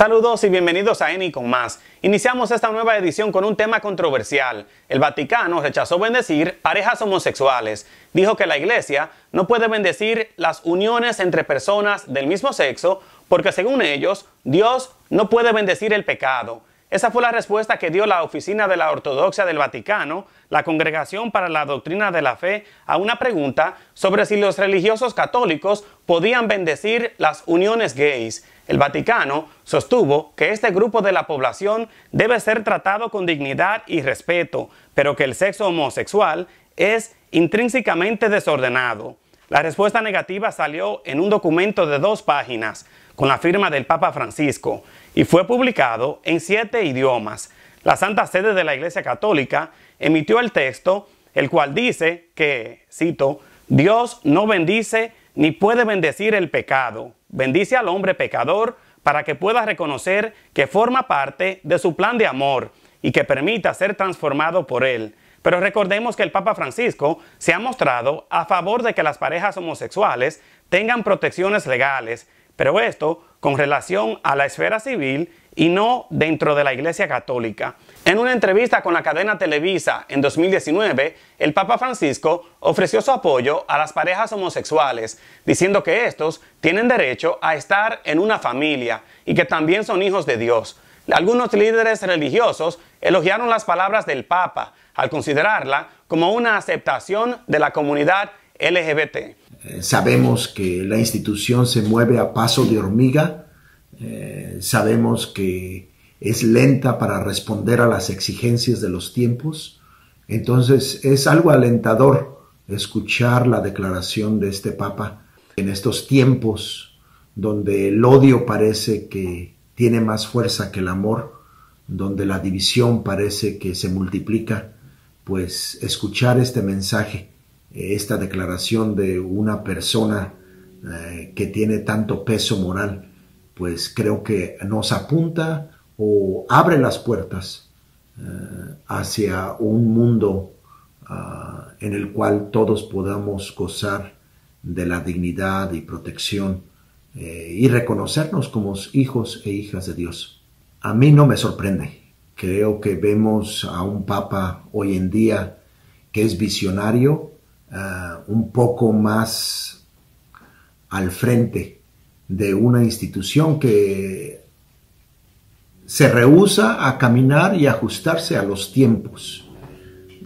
Saludos y bienvenidos a Eni con más. Iniciamos esta nueva edición con un tema controversial. El Vaticano rechazó bendecir parejas homosexuales. Dijo que la Iglesia no puede bendecir las uniones entre personas del mismo sexo porque según ellos, Dios no puede bendecir el pecado. Esa fue la respuesta que dio la Oficina de la Ortodoxia del Vaticano, la Congregación para la Doctrina de la Fe, a una pregunta sobre si los religiosos católicos podían bendecir las uniones gays. El Vaticano sostuvo que este grupo de la población debe ser tratado con dignidad y respeto, pero que el sexo homosexual es intrínsecamente desordenado. La respuesta negativa salió en un documento de dos páginas, con la firma del Papa Francisco y fue publicado en siete idiomas. La Santa Sede de la Iglesia Católica emitió el texto, el cual dice que, cito, Dios no bendice ni puede bendecir el pecado. Bendice al hombre pecador para que pueda reconocer que forma parte de su plan de amor y que permita ser transformado por él. Pero recordemos que el Papa Francisco se ha mostrado a favor de que las parejas homosexuales tengan protecciones legales, pero esto con relación a la esfera civil y no dentro de la Iglesia Católica. En una entrevista con la cadena Televisa en 2019, el Papa Francisco ofreció su apoyo a las parejas homosexuales, diciendo que estos tienen derecho a estar en una familia y que también son hijos de Dios. Algunos líderes religiosos elogiaron las palabras del Papa al considerarla como una aceptación de la comunidad LGBT. Eh, sabemos que la institución se mueve a paso de hormiga, eh, sabemos que es lenta para responder a las exigencias de los tiempos. Entonces es algo alentador escuchar la declaración de este Papa en estos tiempos donde el odio parece que tiene más fuerza que el amor, donde la división parece que se multiplica, pues escuchar este mensaje esta declaración de una persona eh, que tiene tanto peso moral, pues creo que nos apunta o abre las puertas eh, hacia un mundo ah, en el cual todos podamos gozar de la dignidad y protección eh, y reconocernos como hijos e hijas de Dios. A mí no me sorprende. Creo que vemos a un papa hoy en día que es visionario, Ah, un poco más al frente de una institución que se rehúsa a caminar y ajustarse a los tiempos,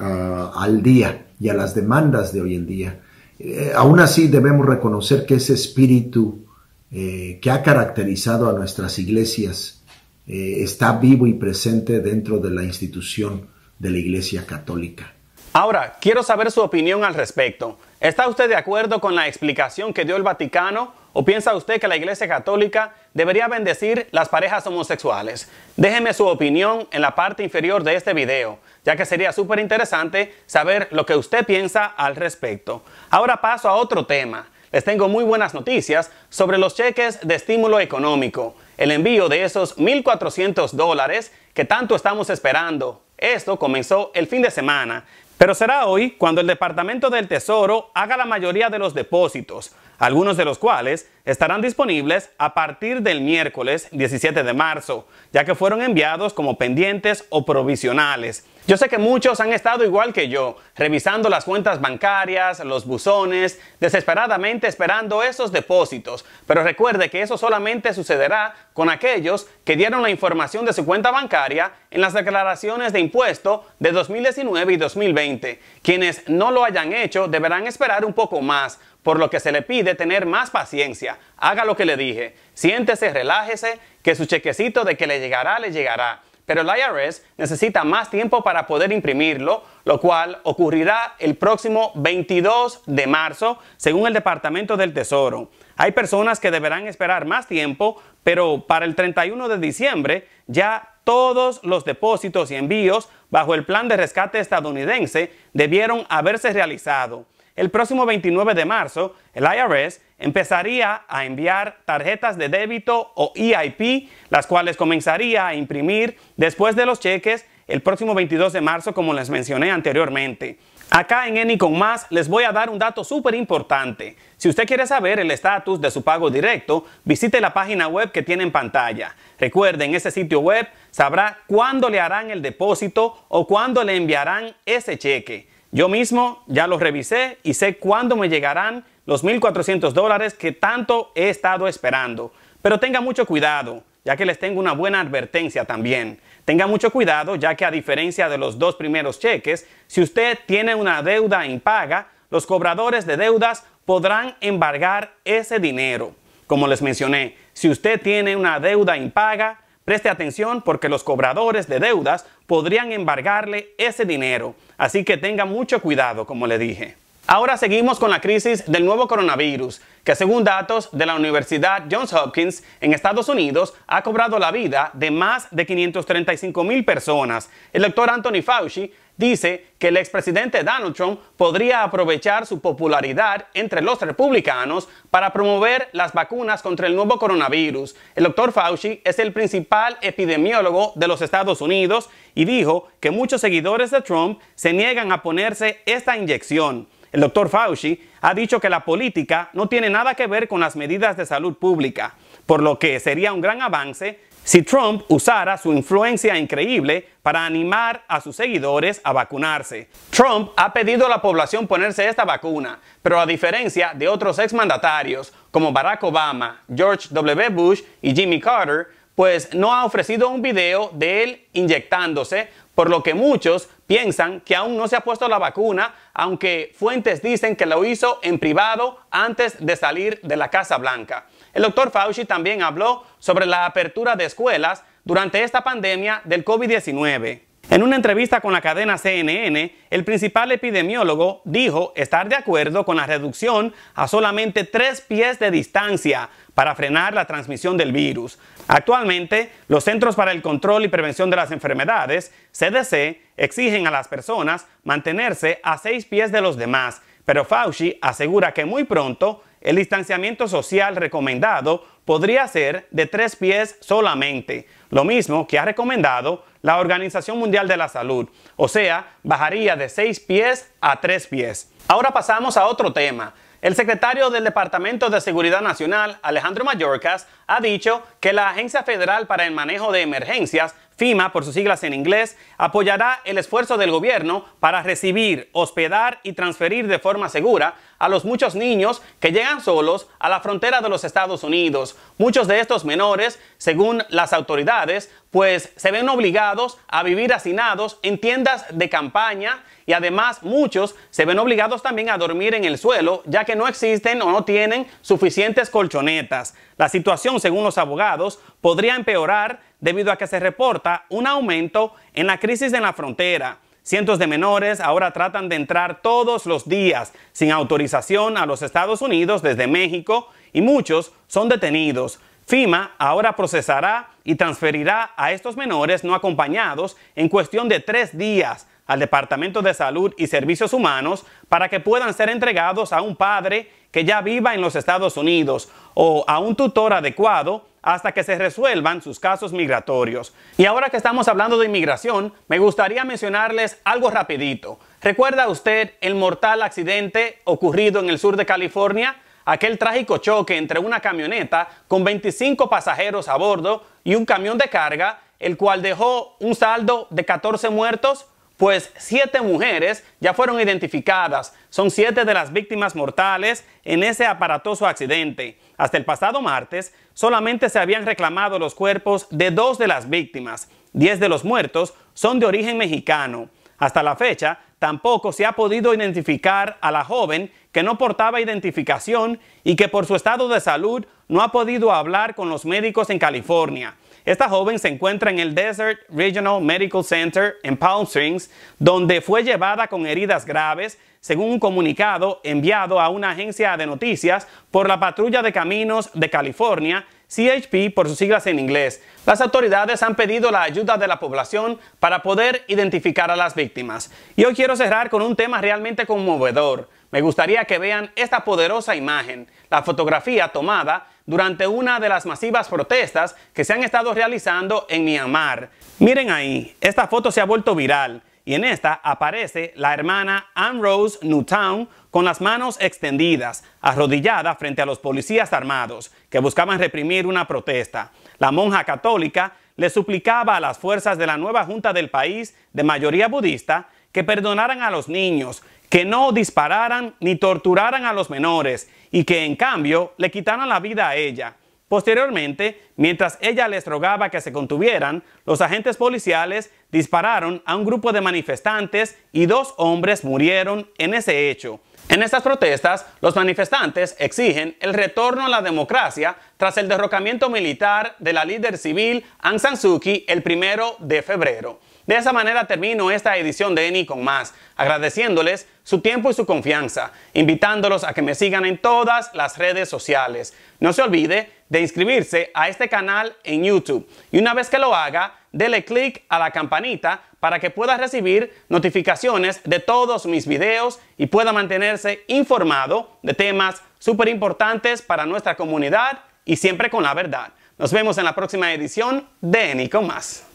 ah, al día y a las demandas de hoy en día. Eh, aún así debemos reconocer que ese espíritu eh, que ha caracterizado a nuestras iglesias eh, está vivo y presente dentro de la institución de la Iglesia Católica. Ahora, quiero saber su opinión al respecto. ¿Está usted de acuerdo con la explicación que dio el Vaticano o piensa usted que la Iglesia Católica debería bendecir las parejas homosexuales? Déjeme su opinión en la parte inferior de este video, ya que sería súper interesante saber lo que usted piensa al respecto. Ahora paso a otro tema. Les tengo muy buenas noticias sobre los cheques de estímulo económico, el envío de esos 1.400 dólares que tanto estamos esperando esto comenzó el fin de semana, pero será hoy cuando el Departamento del Tesoro haga la mayoría de los depósitos, algunos de los cuales estarán disponibles a partir del miércoles 17 de marzo, ya que fueron enviados como pendientes o provisionales. Yo sé que muchos han estado igual que yo, revisando las cuentas bancarias, los buzones, desesperadamente esperando esos depósitos, pero recuerde que eso solamente sucederá con aquellos que dieron la información de su cuenta bancaria en las declaraciones de impuesto de 2019 y 2020. Quienes no lo hayan hecho deberán esperar un poco más, por lo que se le pide tener más paciencia. Haga lo que le dije, siéntese, relájese, que su chequecito de que le llegará, le llegará. Pero el IRS necesita más tiempo para poder imprimirlo, lo cual ocurrirá el próximo 22 de marzo, según el Departamento del Tesoro. Hay personas que deberán esperar más tiempo, pero para el 31 de diciembre ya todos los depósitos y envíos bajo el plan de rescate estadounidense debieron haberse realizado el próximo 29 de marzo, el IRS empezaría a enviar tarjetas de débito o EIP, las cuales comenzaría a imprimir después de los cheques el próximo 22 de marzo, como les mencioné anteriormente. Acá en Eni con más les voy a dar un dato súper importante. Si usted quiere saber el estatus de su pago directo, visite la página web que tiene en pantalla. Recuerde, en ese sitio web sabrá cuándo le harán el depósito o cuándo le enviarán ese cheque. Yo mismo ya lo revisé y sé cuándo me llegarán los 1.400 dólares que tanto he estado esperando. Pero tenga mucho cuidado, ya que les tengo una buena advertencia también. Tenga mucho cuidado, ya que a diferencia de los dos primeros cheques, si usted tiene una deuda impaga, los cobradores de deudas podrán embargar ese dinero. Como les mencioné, si usted tiene una deuda impaga, Preste atención porque los cobradores de deudas podrían embargarle ese dinero, así que tenga mucho cuidado, como le dije. Ahora seguimos con la crisis del nuevo coronavirus, que según datos de la Universidad Johns Hopkins en Estados Unidos ha cobrado la vida de más de 535 mil personas. El doctor Anthony Fauci dice que el expresidente Donald Trump podría aprovechar su popularidad entre los republicanos para promover las vacunas contra el nuevo coronavirus. El doctor Fauci es el principal epidemiólogo de los Estados Unidos y dijo que muchos seguidores de Trump se niegan a ponerse esta inyección. El doctor Fauci ha dicho que la política no tiene nada que ver con las medidas de salud pública, por lo que sería un gran avance si Trump usara su influencia increíble para animar a sus seguidores a vacunarse. Trump ha pedido a la población ponerse esta vacuna, pero a diferencia de otros exmandatarios como Barack Obama, George W. Bush y Jimmy Carter, pues no ha ofrecido un video de él inyectándose por lo que muchos piensan que aún no se ha puesto la vacuna, aunque fuentes dicen que lo hizo en privado antes de salir de la Casa Blanca. El doctor Fauci también habló sobre la apertura de escuelas durante esta pandemia del COVID-19. En una entrevista con la cadena CNN, el principal epidemiólogo dijo estar de acuerdo con la reducción a solamente tres pies de distancia para frenar la transmisión del virus. Actualmente, los Centros para el Control y Prevención de las Enfermedades, CDC, exigen a las personas mantenerse a seis pies de los demás, pero Fauci asegura que muy pronto el distanciamiento social recomendado podría ser de tres pies solamente, lo mismo que ha recomendado la Organización Mundial de la Salud, o sea, bajaría de seis pies a tres pies. Ahora pasamos a otro tema. El secretario del Departamento de Seguridad Nacional, Alejandro Mayorkas, ha dicho que la Agencia Federal para el Manejo de Emergencias FIMA, por sus siglas en inglés, apoyará el esfuerzo del gobierno para recibir, hospedar y transferir de forma segura a los muchos niños que llegan solos a la frontera de los Estados Unidos. Muchos de estos menores, según las autoridades, pues se ven obligados a vivir hacinados en tiendas de campaña y además muchos se ven obligados también a dormir en el suelo ya que no existen o no tienen suficientes colchonetas. La situación, según los abogados, podría empeorar debido a que se reporta un aumento en la crisis en la frontera. Cientos de menores ahora tratan de entrar todos los días sin autorización a los Estados Unidos desde México y muchos son detenidos. FIMA ahora procesará y transferirá a estos menores no acompañados en cuestión de tres días al Departamento de Salud y Servicios Humanos para que puedan ser entregados a un padre que ya viva en los Estados Unidos o a un tutor adecuado hasta que se resuelvan sus casos migratorios. Y ahora que estamos hablando de inmigración, me gustaría mencionarles algo rapidito. ¿Recuerda usted el mortal accidente ocurrido en el sur de California? Aquel trágico choque entre una camioneta con 25 pasajeros a bordo y un camión de carga, el cual dejó un saldo de 14 muertos, pues siete mujeres ya fueron identificadas. Son siete de las víctimas mortales en ese aparatoso accidente. Hasta el pasado martes, solamente se habían reclamado los cuerpos de dos de las víctimas. Diez de los muertos son de origen mexicano. Hasta la fecha, tampoco se ha podido identificar a la joven que no portaba identificación y que por su estado de salud no ha podido hablar con los médicos en California. Esta joven se encuentra en el Desert Regional Medical Center en Palm Springs, donde fue llevada con heridas graves, según un comunicado enviado a una agencia de noticias por la Patrulla de Caminos de California, CHP por sus siglas en inglés. Las autoridades han pedido la ayuda de la población para poder identificar a las víctimas. Y hoy quiero cerrar con un tema realmente conmovedor. Me gustaría que vean esta poderosa imagen, la fotografía tomada durante una de las masivas protestas que se han estado realizando en Myanmar. Miren ahí, esta foto se ha vuelto viral y en esta aparece la hermana Anne Rose Newtown con las manos extendidas, arrodillada frente a los policías armados que buscaban reprimir una protesta. La monja católica le suplicaba a las fuerzas de la nueva junta del país de mayoría budista que perdonaran a los niños que no dispararan ni torturaran a los menores y que en cambio le quitaran la vida a ella. Posteriormente, mientras ella les rogaba que se contuvieran, los agentes policiales dispararon a un grupo de manifestantes y dos hombres murieron en ese hecho. En estas protestas, los manifestantes exigen el retorno a la democracia tras el derrocamiento militar de la líder civil Aung San Suu Kyi el primero de febrero. De esa manera termino esta edición de Eni con más, agradeciéndoles su tiempo y su confianza, invitándolos a que me sigan en todas las redes sociales. No se olvide de inscribirse a este canal en YouTube y una vez que lo haga, dele clic a la campanita para que pueda recibir notificaciones de todos mis videos y pueda mantenerse informado de temas súper importantes para nuestra comunidad y siempre con la verdad. Nos vemos en la próxima edición de Eni con más.